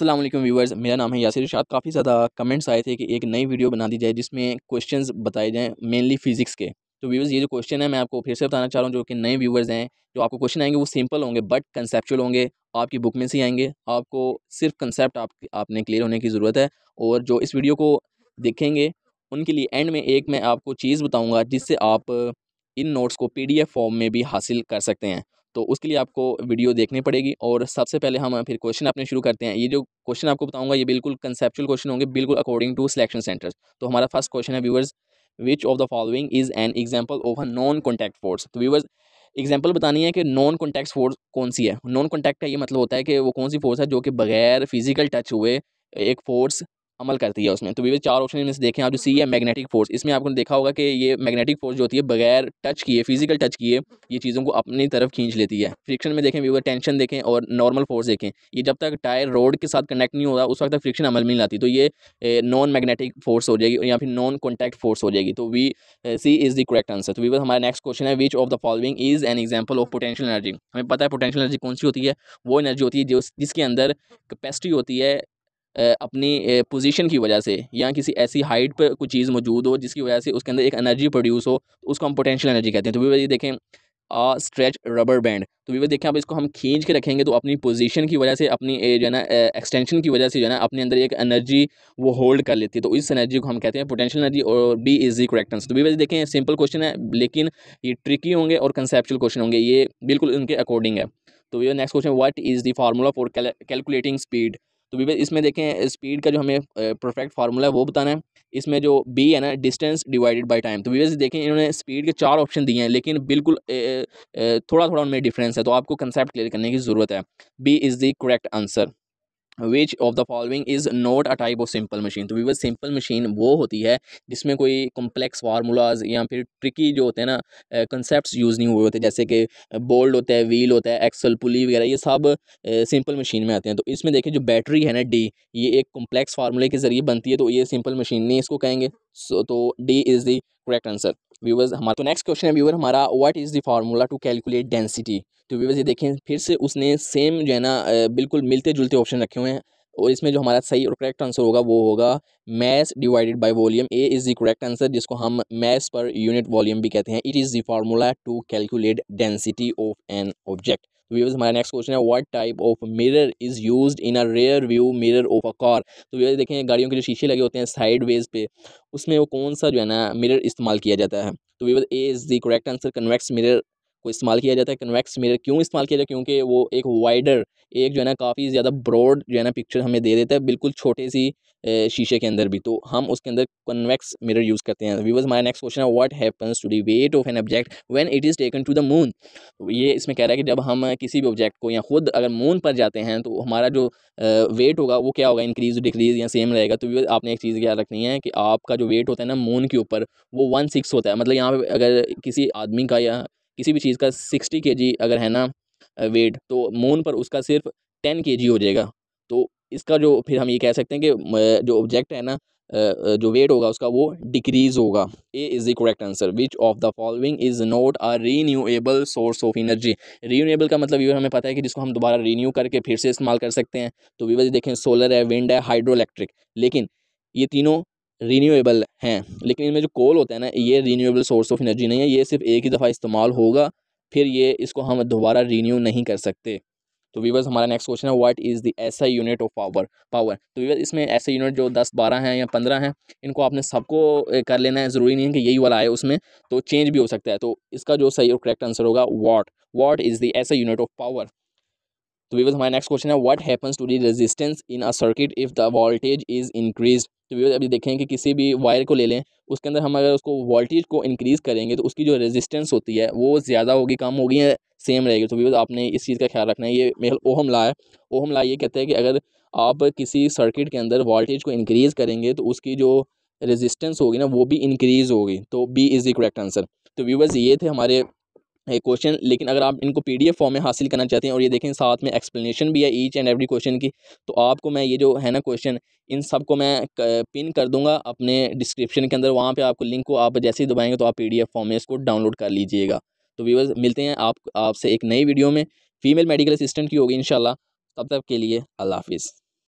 Aslam viewers मेरा नाम है यासिर शाद काफ़ी ज़्यादा कमेंट्स आए थे कि एक नई वीडियो बना दी जाए जिसमें क्वेश्चंस बताए जाएं मेनली फिजिक्स के तो व्यूवर्स ये जो क्वेश्चन है मैं आपको फिर से बताना चाह रहा हूँ जो कि नए व्यूवर्स हैं जो आपको क्वेश्चन आएंगे वो सिंपल होंगे बट कंसेप्चुअल होंगे आपकी बुक में से आएंगे आपको सिर्फ कंसेप्ट आप, आपने क्लियर होने की ज़रूरत है और जो इस वीडियो को देखेंगे उनके लिए एंड में एक मैं आपको चीज़ बताऊँगा जिससे आप इन नोट्स को पी फॉर्म में भी हासिल कर सकते हैं तो उसके लिए आपको वीडियो देखनी पड़ेगी और सबसे पहले हम फिर क्वेश्चन अपने शुरू करते हैं ये जो क्वेश्चन आपको बताऊंगा ये बिल्कुल कंसेप्चुअल क्वेश्चन होंगे बिल्कुल अकॉर्डिंग टू सिलेक्शन सेंटर्स तो हमारा फर्स्ट क्वेश्चन है viewers which of the following is an example of a non contact force तो व्यूवर्स एग्जाम्पल बतानी है कि नॉन कॉन्टैक्ट फोर्स कौन सी है नॉन कॉन्टैक्ट का ये मतलब होता है कि वो कौन सी फोर्स है जो कि बगैर फिजिकल टच हुए एक फोर्स अमल करती है उसमें तो वीवे चार ऑप्शन में से देखें आप जो सी है मैग्नेटिक फोर्स इसमें आपने देखा होगा कि ये मैग्नेटिक फोर्स जो होती है बगैर टच किए फिजिकल टच किए ये चीज़ों को अपनी तरफ खींच लेती है फ्रिक्शन में देखें वीवर टेंशन देखें और नॉर्मल फोर्स देखें ये जब तक टायर रोड के साथ कनेक्ट नहीं होगा उस वक्त तक फ्रिक्शन अमल नहीं लाती तो ये नॉन मैग्नेटिक फोर्स हो जाएगी या फिर नॉन कॉन्टैक्ट फोर्स हो जाएगी तो V C is the correct answer तो वीवर हमारा नेक्स्ट क्वेश्चन है which of the following is an example of potential energy हमें पता है पोटेंशियल एनर्जी कौन सी होती है वो एनर्जी होती है जो जिसके अंदर कैपेसिटी होती है अपनी पोजीशन की वजह से या किसी ऐसी हाइट पर कोई चीज़ मौजूद हो जिसकी वजह से उसके अंदर एक एनर्जी प्रोड्यूस हो तो उसको हम पोटेंशियल एनर्जी कहते हैं तो भी ये देखें आ स्ट्रेच रबर बैंड तो भी देखें आप इसको हम खींच के रखेंगे तो अपनी पोजीशन की वजह से अपनी जो है ना एक्सटेंशन की वजह से जो है ना अपने अंदर एक एनर्जी वो होल्ड कर लेती है तो इस एनर्जी को हम कहते हैं पोटेंशियल एनर्जी और B is the correct answer तो भी वजह देखें सिंपल क्वेश्चन है लेकिन ये ट्रिकी होंगे और कंसेप्चुअल क्वेश्चन होंगे ये बिल्कुल उनके अकॉर्डिंग है तो ये next question what is the formula for calculating speed तो भी इसमें देखें स्पीड का जो हमें परफेक्ट फार्मूला है वो बताना है इसमें जो बी है ना डिस्टेंस डिवाइडेड बाई टाइम तो वीवर्स देखें इन्होंने स्पीड के चार ऑप्शन दिए हैं लेकिन बिल्कुल थोड़ा थोड़ा उनमें डिफरेंस है तो आपको कंसेप्ट क्लियर करने की ज़रूरत है B is the correct answer which of the following is not a type of simple machine तो वीवर सिंपल मशीन वो होती है जिसमें कोई कॉम्प्लेक्स फार्मूलाज या फिर ट्रिकी जो होते हैं ना कंसेप्ट यूज़ नहीं हुए होते जैसे कि बोल्ड होता है व्हील होता है एक्सल पुली वगैरह ये सब सिंपल मशीन में आते हैं तो इसमें देखें जो बैटरी है ना डी ये एक कॉम्प्लेक्स फार्मूले के ज़रिए बनती है तो ये सिंपल मशीन नहीं इसको कहेंगे सो so, तो D is the correct answer viewers हमारा तो नेक्स्ट क्वेश्चन है व्यूवर हमारा what is the formula to calculate density तो व्यूवर्स ये देखें फिर से उसने सेम जो है ना बिल्कुल मिलते जुलते ऑप्शन रखे हुए हैं और इसमें जो हमारा सही और करेक्ट आंसर होगा वो होगा mass divided by volume A is the correct answer जिसको हम मैस पर यूनिट वॉल्यूम भी कहते हैं it is the formula to calculate density of an object तो हमारा नेक्स्ट क्वेश्चन है what type of mirror is used in a rear view mirror of a car तो viewers देखें गाड़ियों के जो शीशे लगे होते हैं साइड वेज पे उसमें वो कौन सा जो है ना मिरर इस्तेमाल किया जाता है तो viewers A is the correct answer convex mirror को इस्तेमाल किया जाता है कन्वेक्स मिरर क्यों इस्तेमाल किया जाता है क्योंकि वो एक वाइडर एक जो है ना काफ़ी ज़्यादा ब्रॉड जो है ना पिक्चर हमें दे देता है बिल्कुल छोटे सी शीशे के अंदर भी तो हम उसके अंदर कन्वेक्स मिरर यूज़ करते हैं व्यूवर्स माई नेक्स्ट क्वेश्चन है what happens to the weight of an object when it is taken to the moon ये इसमें कह रहा है कि जब हम किसी भी ऑब्जेक्ट को या खुद अगर मून पर जाते हैं तो हमारा जो वेट होगा वो क्या होगा इंक्रीज डिक्रीज या सेम रहेगा तो व्यूवर्स आपने एक चीज़ याद रखनी है कि आपका जो वेट होता है ना मून के ऊपर वो वन सिक्स होता है मतलब यहाँ पर अगर किसी आदमी का या किसी भी चीज़ का सिक्सटी के अगर है ना वेट तो मून पर उसका सिर्फ टेन के हो जाएगा तो इसका जो फिर हम ये कह सकते हैं कि जो ऑब्जेक्ट है ना जो वेट होगा उसका वो डिक्रीज़ होगा A is the correct answer which of the following is not a renewable source of energy renewable का मतलब ये हमें पता है कि जिसको हम दोबारा रीन्यू करके फिर से इस्तेमाल कर सकते हैं तो वजह देखें सोलर है विंड है हाइड्रो इलेक्ट्रिक लेकिन ये तीनों रीनीबल हैं लेकिन इनमें जो कोल होता है ना ये रीनीबल सोर्स ऑफ एनर्जी नहीं है ये सिर्फ एक ही दफ़ा इस्तेमाल होगा फिर ये इसको हम दोबारा रीन्यू नहीं कर सकते तो वीवर्स हमारा नेक्स्ट क्वेश्चन है what is the SI unit of power power तो वीवर्स इसमें ऐसे यूनिट जो दस बारह हैं या पंद्रह हैं इनको आपने सबको कर लेना है ज़रूरी नहीं है कि यही वाला आए उसमें तो चेंज भी हो सकता है तो इसका जो सही और करेक्ट आंसर होगा watt watt is the SI unit of power तो वीवर्स हमारा नेक्स्ट क्वेश्चन है what happens to the resistance in a circuit if the voltage is increase तो वीवर्स अभी देखें कि किसी भी वायर को ले लें उसके अंदर हम अगर उसको वोल्टेज को इंक्रीज़ करेंगे तो उसकी जो रेजिस्टेंस होती है वो ज़्यादा होगी कम होगी या सेम रहेगी तो वीवर्स आपने इस चीज़ का ख्याल रखना है ये मेहल ओहम ला है ओहम ला ये कहता है कि अगर आप किसी सर्किट के अंदर वोल्टेज को इंक्रीज़ करेंगे तो उसकी जो रेजिस्टेंस होगी ना वो भी इंक्रीज़ होगी तो B is the correct answer तो व्यूवर्स ये थे हमारे क्वेश्चन लेकिन अगर आप इनको पीडीएफ फॉर्म में हासिल करना चाहते हैं और ये देखें साथ में एक्सप्लेनेशन भी है ईच एंड एवरी क्वेश्चन की तो आपको मैं ये जो है ना क्वेश्चन इन सब को मैं पिन कर दूंगा अपने डिस्क्रिप्शन के अंदर वहाँ पे आपको लिंक को आप जैसे ही दबाएंगे तो आप पीडीएफ फॉर्म में इसको डाउनलोड कर लीजिएगा तो व्यूवर्स मिलते हैं आप आपसे एक नई वीडियो में फीमेल मेडिकल असिस्टेंट की होगी इन तब तक के लिए अल्लाह हाफिज़